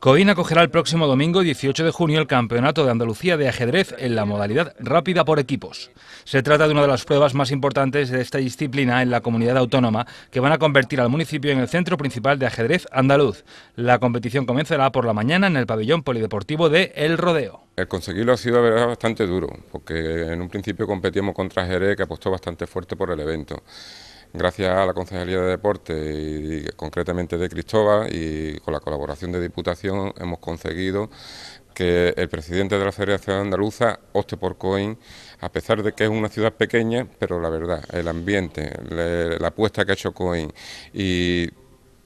Coín acogerá el próximo domingo 18 de junio el Campeonato de Andalucía de ajedrez en la modalidad rápida por equipos. Se trata de una de las pruebas más importantes de esta disciplina en la comunidad autónoma que van a convertir al municipio en el centro principal de ajedrez andaluz. La competición comenzará por la mañana en el pabellón polideportivo de El Rodeo. El conseguirlo ha sido bastante duro, porque en un principio competíamos contra Jerez que apostó bastante fuerte por el evento gracias a la Consejería de Deporte y, concretamente de Cristóbal y con la colaboración de Diputación hemos conseguido que el presidente de la Federación Andaluza opte por Coin, a pesar de que es una ciudad pequeña, pero la verdad, el ambiente, la apuesta que ha hecho Coin y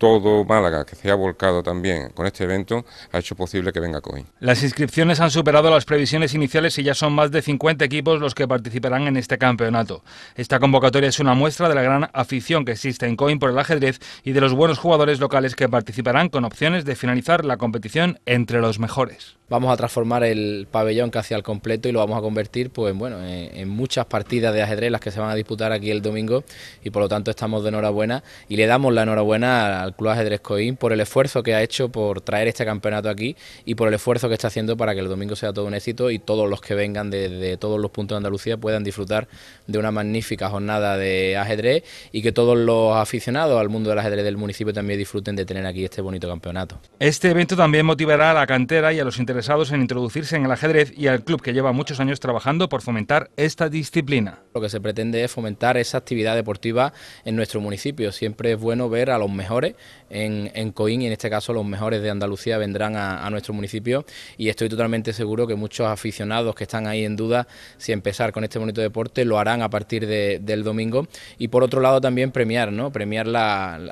todo Málaga, que se ha volcado también con este evento, ha hecho posible que venga COIN. Las inscripciones han superado las previsiones iniciales y ya son más de 50 equipos los que participarán en este campeonato. Esta convocatoria es una muestra de la gran afición que existe en COIN por el ajedrez y de los buenos jugadores locales que participarán con opciones de finalizar la competición entre los mejores. Vamos a transformar el pabellón casi al completo y lo vamos a convertir pues bueno, en, muchas partidas de ajedrez las que se van a disputar aquí el domingo y por lo tanto estamos de enhorabuena y le damos la enhorabuena al Club Ajedrez Coim... por el esfuerzo que ha hecho por traer este campeonato aquí y por el esfuerzo que está haciendo para que el domingo sea todo un éxito y todos los que vengan desde todos los puntos de Andalucía puedan disfrutar de una magnífica jornada de ajedrez y que todos los aficionados al mundo del ajedrez del municipio también disfruten de tener aquí este bonito campeonato. Este evento también motivará a la cantera y a los interesados en introducirse en el ajedrez y al club que lleva muchos años trabajando por fomentar esta disciplina. Lo que se pretende es fomentar esa actividad deportiva en nuestro municipio. Siempre es bueno ver a los mejores en, en, Coín y en este caso los mejores de Andalucía vendrán a, nuestro municipio y estoy totalmente seguro que muchos aficionados que están ahí en duda si empezar con este bonito deporte lo harán a partir del domingo y por otro lado también premiar, ¿no? premiar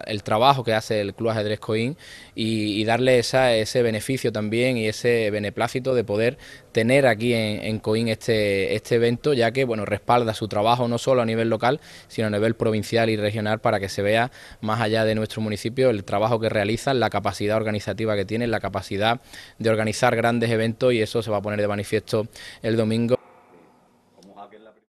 el trabajo que hace el Club Ajedrez Coín y, darle esa, ese beneficio también y ese beneplácito de poder tener aquí en, en Coín este, este evento ya que bueno respalda su trabajo no solo a nivel local sino a nivel provincial y regional para que se vea más allá de nuestro municipio el trabajo que realizan, la capacidad organizativa que tienen, la capacidad de organizar grandes eventos y eso se va a poner de manifiesto el domingo.